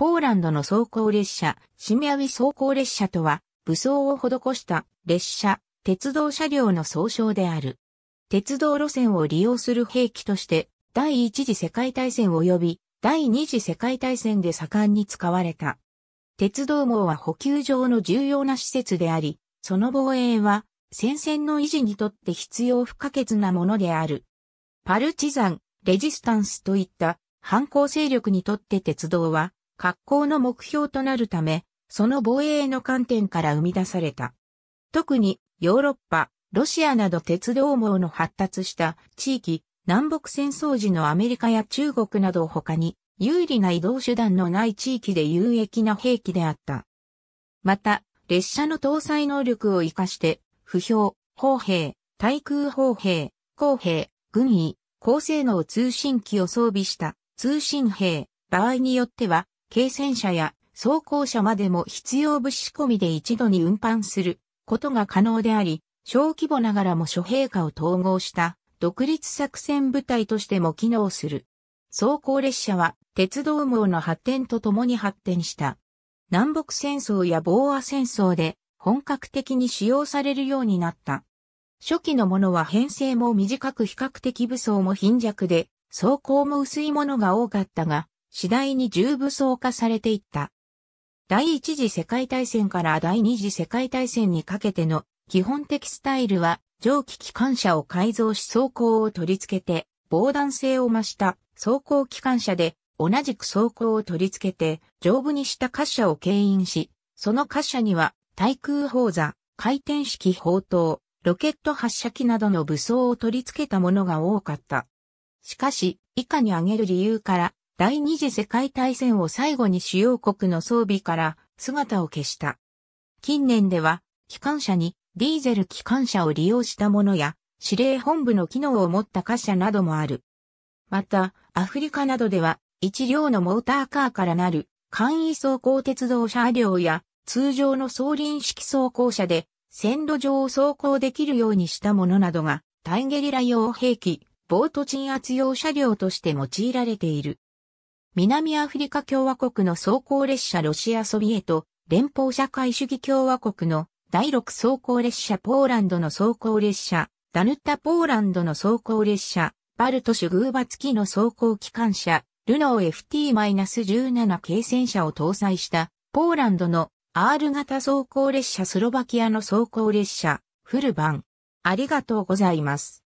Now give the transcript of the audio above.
ポーランドの装甲列車、シミアウィ装甲列車とは、武装を施した列車、鉄道車両の総称である。鉄道路線を利用する兵器として、第一次世界大戦及び第二次世界大戦で盛んに使われた。鉄道網は補給上の重要な施設であり、その防衛は戦線の維持にとって必要不可欠なものである。パルチザン、レジスタンスといった反抗勢力にとって鉄道は格好の目標となるため、その防衛の観点から生み出された。特にヨーロッパ、ロシアなど鉄道網の発達した地域、南北戦争時のアメリカや中国など他に有利な移動手段のない地域で有益な兵器であった。また、列車の搭載能力を活かして、不評、砲兵、対空砲兵、工兵、軍医、高性能通信機を装備した通信兵、場合によっては軽戦車や装甲車までも必要物資込みで一度に運搬することが可能であり、小規模ながらも諸陛下を統合した独立作戦部隊としても機能する。装甲列車は鉄道網の発展とともに発展した。南北戦争や防和戦争で本格的に使用されるようになった。初期のものは編成も短く比較的武装も貧弱で、装甲も薄いものが多かったが、次第に重武装化されていった。第一次世界大戦から第二次世界大戦にかけての基本的スタイルは蒸気機関車を改造し走行を取り付けて防弾性を増した走行機関車で同じく走行を取り付けて丈夫にした貨車を牽引し、その貨車には対空砲座、回転式砲塔、ロケット発射機などの武装を取り付けたものが多かった。しかし、以下に挙げる理由から第二次世界大戦を最後に主要国の装備から姿を消した。近年では、機関車にディーゼル機関車を利用したものや、司令本部の機能を持った貨車などもある。また、アフリカなどでは、一両のモーターカーからなる、簡易走行鉄道車両や、通常の送輪式走行車で、線路上を走行できるようにしたものなどが、タイゲリラ用兵器、ボート鎮圧用車両として用いられている。南アフリカ共和国の走行列車ロシアソビエト、連邦社会主義共和国の第6走行列車ポーランドの走行列車、ダヌッタポーランドの走行列車、バルトシュグーバ付きの走行機関車、ルノー FT-17 軽戦車を搭載した、ポーランドの R 型走行列車スロバキアの走行列車、フルバン。ありがとうございます。